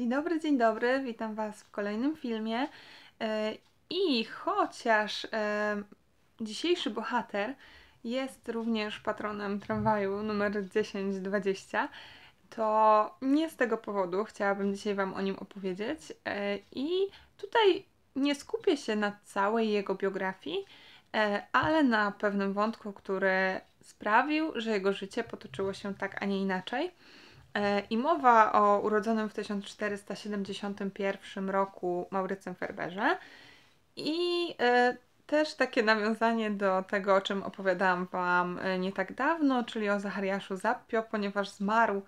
Dzień dobry, dzień dobry, witam Was w kolejnym filmie. E, I chociaż e, dzisiejszy bohater jest również patronem tramwaju numer 1020, to nie z tego powodu chciałabym dzisiaj Wam o nim opowiedzieć. E, I tutaj nie skupię się na całej jego biografii, ale na pewnym wątku, który sprawił, że jego życie potoczyło się tak, a nie inaczej. E, I mowa o urodzonym w 1471 roku Maurycym Ferberze i e, też takie nawiązanie do tego, o czym opowiadałam Wam e, nie tak dawno, czyli o Zachariaszu Zapio, ponieważ zmarł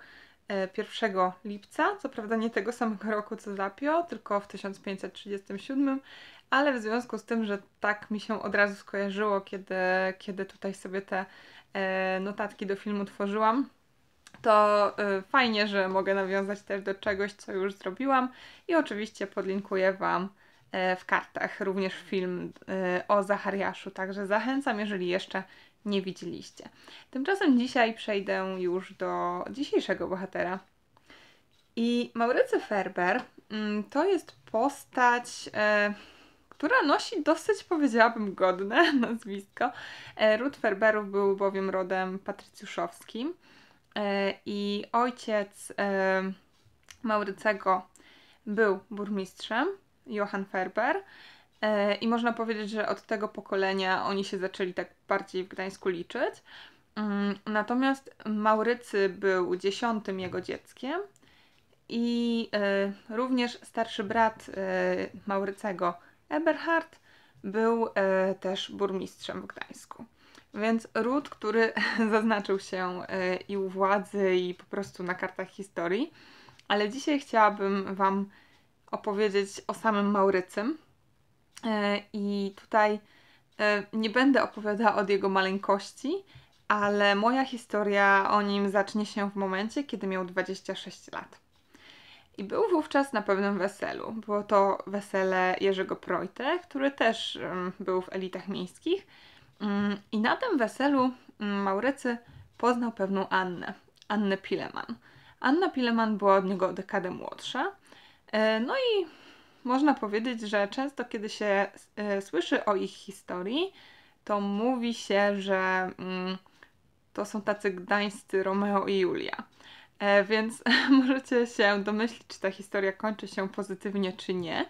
1 lipca, co prawda nie tego samego roku co Zapio, tylko w 1537, ale w związku z tym, że tak mi się od razu skojarzyło, kiedy, kiedy tutaj sobie te notatki do filmu tworzyłam, to y, fajnie, że mogę nawiązać też do czegoś, co już zrobiłam i oczywiście podlinkuję Wam e, w kartach również film y, o Zachariaszu, także zachęcam, jeżeli jeszcze nie widzieliście. Tymczasem dzisiaj przejdę już do dzisiejszego bohatera. I Maurycy Ferber mm, to jest postać, e, która nosi dosyć, powiedziałabym, godne nazwisko. E, ród Ferberów był bowiem rodem patrycjuszowskim E, i ojciec e, Maurycego był burmistrzem, Johann Ferber. E, I można powiedzieć, że od tego pokolenia oni się zaczęli tak bardziej w Gdańsku liczyć. Mm, natomiast Maurycy był dziesiątym jego dzieckiem i również starszy brat Maurycego, Eberhard, był też burmistrzem w Gdańsku. Więc ród, który zaznaczył się e, i u władzy, i po prostu na kartach historii. Ale dzisiaj chciałabym Wam opowiedzieć o samym Maurycym. E, I tutaj e, nie będę opowiadała od jego maleńkości, ale moja historia o nim zacznie się w momencie, kiedy miał 26 lat. I był wówczas na pewnym weselu. Było to wesele Jerzego Projte, który też był w elitach miejskich Mm, I na tym weselu mm, Maurycy poznał pewną Annę, Annę Pileman. Anna Pileman była od niego dekadę młodsza. E, no i można powiedzieć, że często kiedy się e, słyszy o ich historii, to mówi się, że mm, to są tacy gdańscy Romeo i Julia. E, więc możecie się domyślić, czy ta historia kończy się pozytywnie, czy nie.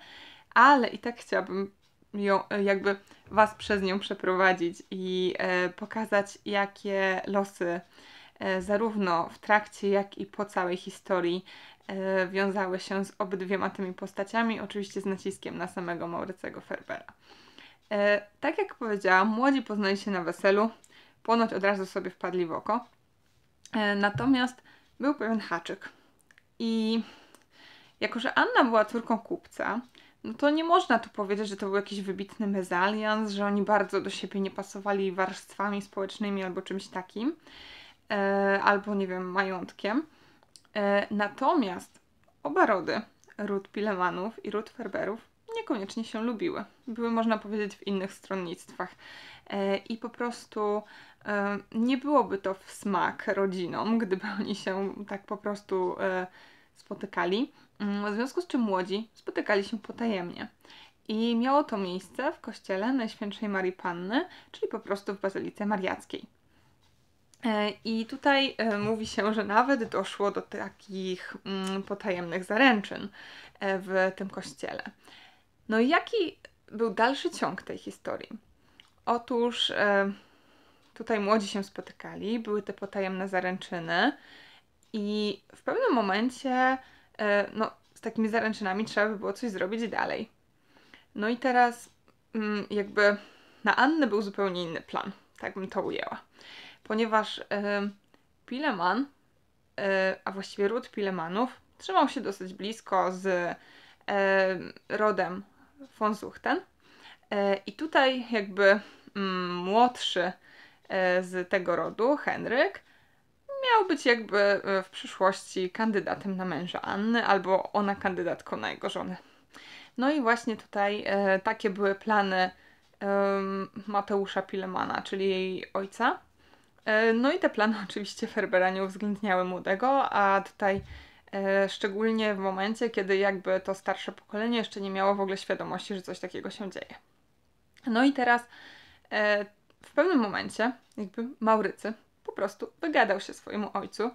Ale i tak chciałabym ją, e, jakby Was przez nią przeprowadzić i e, pokazać, jakie losy e, zarówno w trakcie, jak i po całej historii wiązały się z obydwiema tymi postaciami, oczywiście z naciskiem na samego Maurycego Ferbera. Tak jak powiedziałam, młodzi poznali się na weselu, ponoć od razu sobie wpadli w oko. Natomiast był pewien haczyk. I jako, że Anna była córką kupca, no to nie można tu powiedzieć, że to był jakiś wybitny mezalians, że oni bardzo do siebie nie pasowali warstwami społecznymi albo czymś takim, e, albo nie wiem, majątkiem. E, natomiast oba rody, ród Pilemanów i ród Ferberów, niekoniecznie się lubiły. Były, można powiedzieć, w innych stronnictwach. E, I po prostu nie byłoby to w smak rodzinom, gdyby oni się tak po prostu spotykali. Mm, w związku z czym młodzi spotykali się potajemnie. I miało to miejsce w kościele Najświętszej Marii Panny, czyli po prostu w Bazylice Mariackiej. E, I tutaj e, mówi się, że nawet doszło do takich mm, potajemnych zaręczyn e, w tym kościele. No i jaki był dalszy ciąg tej historii? Otóż tutaj młodzi się spotykali, były te potajemne zaręczyny, i w pewnym momencie E, no, z takimi zaręczynami trzeba by było coś zrobić dalej. No i teraz mm, jakby na Annę był zupełnie inny plan, tak bym to ujęła. Ponieważ e, Pileman, e, a właściwie ród Pilemanów, trzymał się dosyć blisko z rodem von Zuchten. I tutaj jakby mm, młodszy z tego rodu, Henryk, miał być jakby e, w przyszłości kandydatem na męża Anny albo ona kandydatką na jego żonę. No i właśnie tutaj e, takie były plany e, Mateusza Pilemana, czyli jej ojca. E, no i te plany oczywiście Ferbera nie uwzględniały młodego, a tutaj e, szczególnie w momencie, kiedy jakby to starsze pokolenie jeszcze nie miało w ogóle świadomości, że coś takiego się dzieje. No i teraz e, w pewnym momencie jakby Maurycy, po prostu wygadał się swojemu ojcu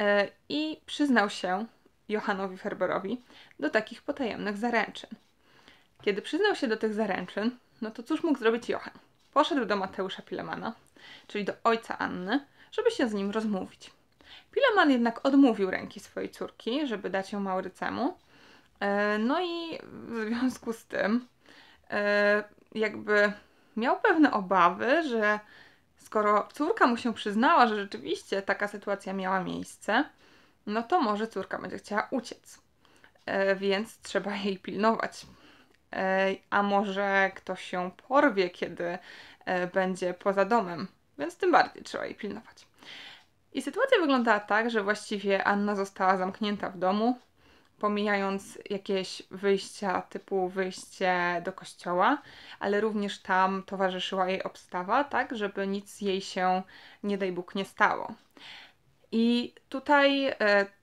e, i przyznał się Johanowi Ferberowi do takich potajemnych zaręczyn. Kiedy przyznał się do tych zaręczyn, no to cóż mógł zrobić Johan? Poszedł do Mateusza Pilemana, czyli do ojca Anny, żeby się z nim rozmówić. Pileman jednak odmówił ręki swojej córki, żeby dać ją Maurycemu. E, no i w związku z tym, e, jakby miał pewne obawy, że Skoro córka mu się przyznała, że rzeczywiście taka sytuacja miała miejsce, no to może córka będzie chciała uciec, e, więc trzeba jej pilnować. E, a może ktoś się porwie, kiedy e, będzie poza domem, więc tym bardziej trzeba jej pilnować. I sytuacja wyglądała tak, że właściwie Anna została zamknięta w domu, pomijając jakieś wyjścia typu wyjście do kościoła, ale również tam towarzyszyła jej obstawa, tak, żeby nic jej się, nie daj Bóg, nie stało. I tutaj e,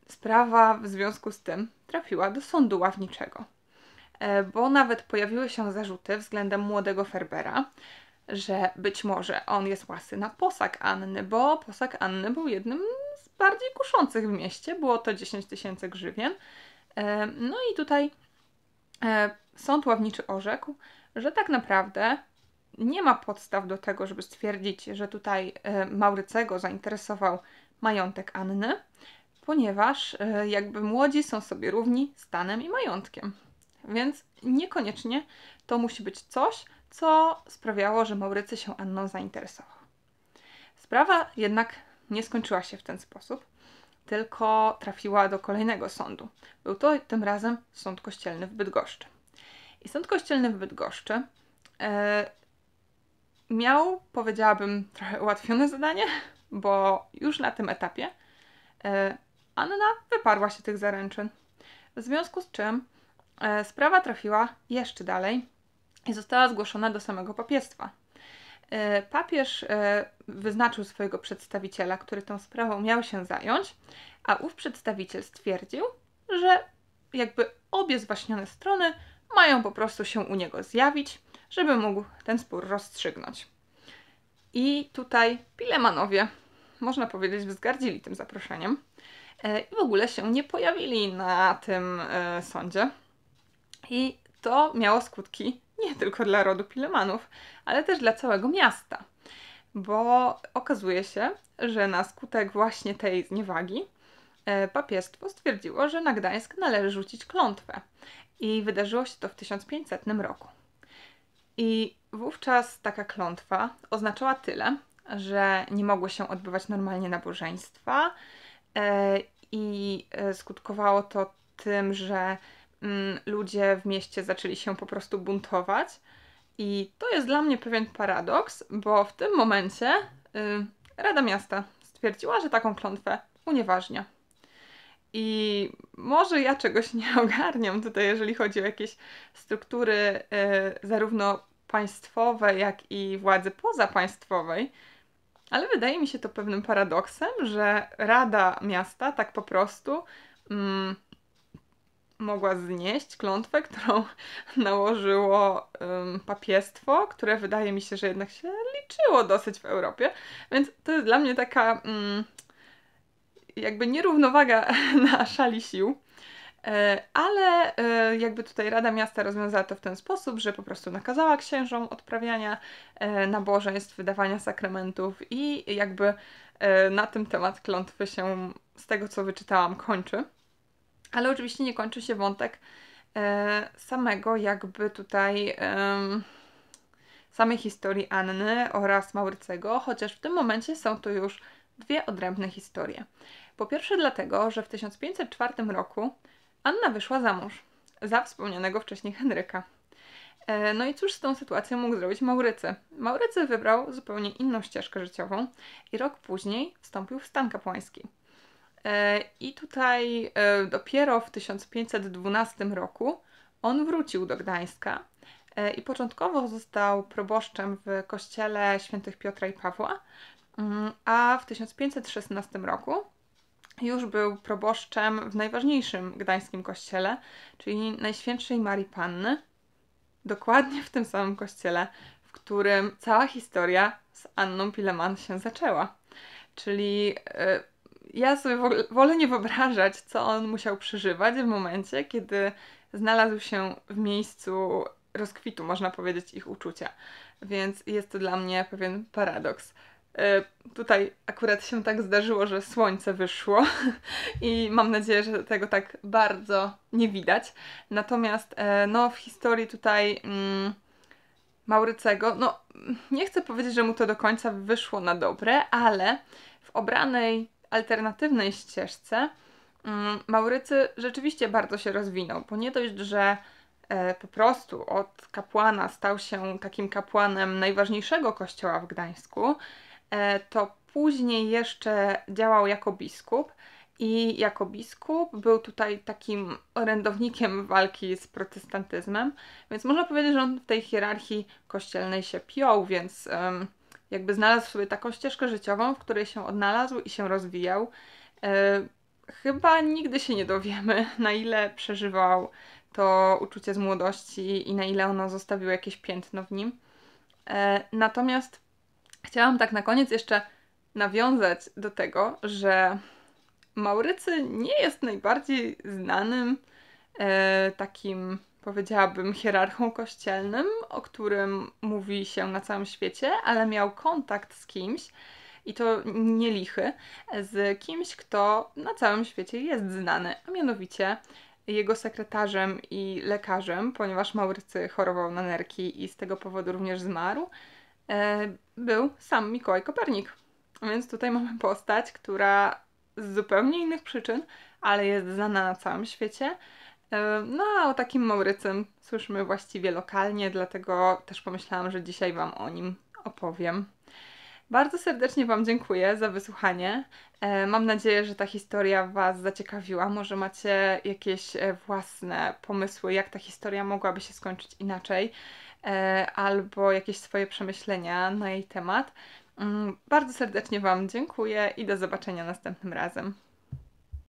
sprawa w związku z tym trafiła do sądu ławniczego, e, bo nawet pojawiły się zarzuty względem młodego Ferbera, że być może on jest łasy na posag Anny, bo posag Anny był jednym z bardziej kuszących w mieście, było to 10 tysięcy grzywien, E, no i tutaj e, sąd ławniczy orzekł, że tak naprawdę nie ma podstaw do tego, żeby stwierdzić, że tutaj e, Maurycego zainteresował majątek Anny, ponieważ jakby młodzi są sobie równi stanem i majątkiem. Więc niekoniecznie to musi być coś, co sprawiało, że Maurycy się Anną zainteresował. Sprawa jednak nie skończyła się w ten sposób, tylko trafiła do kolejnego sądu. Był to tym razem sąd kościelny w Bydgoszczy. I sąd kościelny w Bydgoszczy e, miał, powiedziałabym, trochę ułatwione zadanie, bo już na tym etapie e, Anna wyparła się tych zaręczyn. W związku z czym e, sprawa trafiła jeszcze dalej i została zgłoszona do samego papiestwa. E, papież e, wyznaczył swojego przedstawiciela, który tą sprawą miał się zająć, a ów przedstawiciel stwierdził, że jakby obie zwaśnione strony mają po prostu się u niego zjawić, żeby mógł ten spór rozstrzygnąć. I tutaj Pilemanowie, można powiedzieć, wzgardzili tym zaproszeniem e, i w ogóle się nie pojawili na tym sądzie. I to miało skutki nie tylko dla rodu Pilemanów, ale też dla całego miasta. Bo okazuje się, że na skutek właśnie tej zniewagi e, papiestwo stwierdziło, że na Gdańsk należy rzucić klątwę. I wydarzyło się to w 1500 roku. I wówczas taka klątwa oznaczała tyle, że nie mogły się odbywać normalnie nabożeństwa, e, i e, skutkowało to tym, że Mm, ludzie w mieście zaczęli się po prostu buntować. I to jest dla mnie pewien paradoks, bo w tym momencie y, Rada Miasta stwierdziła, że taką klątwę unieważnia. I może ja czegoś nie ogarniam tutaj, jeżeli chodzi o jakieś struktury y, zarówno państwowe, jak i władzy pozapaństwowej, ale wydaje mi się to pewnym paradoksem, że Rada Miasta tak po prostu mm, mogła znieść klątwę, którą nałożyło um, papiestwo, które wydaje mi się, że jednak się liczyło dosyć w Europie. Więc to jest dla mnie taka um, jakby nierównowaga na szali sił. E, ale e, jakby tutaj Rada Miasta rozwiązała to w ten sposób, że po prostu nakazała księżom odprawiania e, nabożeństw, wydawania sakramentów i jakby na tym temat klątwy się z tego co wyczytałam kończy. Ale oczywiście nie kończy się wątek e, samego jakby tutaj samej historii Anny oraz Maurycego, chociaż w tym momencie są to już dwie odrębne historie. Po pierwsze dlatego, że w 1504 roku Anna wyszła za mąż, za wspomnianego wcześniej Henryka. E, no i cóż z tą sytuacją mógł zrobić Maurycy? Maurycy wybrał zupełnie inną ścieżkę życiową i rok później wstąpił w stan kapłański. E, I tutaj e, dopiero w 1512 roku on wrócił do Gdańska e, i początkowo został proboszczem w kościele świętych Piotra i Pawła, mm, a w 1516 roku już był proboszczem w najważniejszym gdańskim kościele, czyli Najświętszej Marii Panny, dokładnie w tym samym kościele, w którym cała historia z Anną Pileman się zaczęła. Czyli ja sobie wolę nie wyobrażać, co on musiał przeżywać w momencie, kiedy znalazł się w miejscu rozkwitu, można powiedzieć, ich uczucia. Więc jest to dla mnie pewien paradoks. E, tutaj akurat się tak zdarzyło, że słońce wyszło i mam nadzieję, że tego tak bardzo nie widać. Natomiast e, no, w historii tutaj mm, Maurycego, no nie chcę powiedzieć, że mu to do końca wyszło na dobre, ale w obranej alternatywnej ścieżce mm, Maurycy rzeczywiście bardzo się rozwinął, bo nie dość, że e, po prostu od kapłana stał się takim kapłanem najważniejszego kościoła w Gdańsku, e, to później jeszcze działał jako biskup i jako biskup był tutaj takim orędownikiem walki z protestantyzmem, więc można powiedzieć, że on w tej hierarchii kościelnej się piął, więc jakby znalazł sobie taką ścieżkę życiową, w której się odnalazł i się rozwijał. E, chyba nigdy się nie dowiemy, na ile przeżywał to uczucie z młodości i na ile ono zostawiło jakieś piętno w nim. E, natomiast chciałam tak na koniec jeszcze nawiązać do tego, że Maurycy nie jest najbardziej znanym e, takim powiedziałabym, hierarchą kościelnym, o którym mówi się na całym świecie, ale miał kontakt z kimś, i to nie lichy, z kimś, kto na całym świecie jest znany, a mianowicie jego sekretarzem i lekarzem, ponieważ Maurycy chorował na nerki i z tego powodu również zmarł, e, był sam Mikołaj Kopernik. Więc tutaj mamy postać, która z zupełnie innych przyczyn, ale jest znana na całym świecie, E, no a o takim Maurycym słyszymy właściwie lokalnie, dlatego też pomyślałam, że dzisiaj Wam o nim opowiem. Bardzo serdecznie Wam dziękuję za wysłuchanie. E, mam nadzieję, że ta historia Was zaciekawiła. Może macie jakieś e, własne pomysły, jak ta historia mogłaby się skończyć inaczej, albo jakieś swoje przemyślenia na jej temat. Mm, bardzo serdecznie Wam dziękuję i do zobaczenia następnym razem.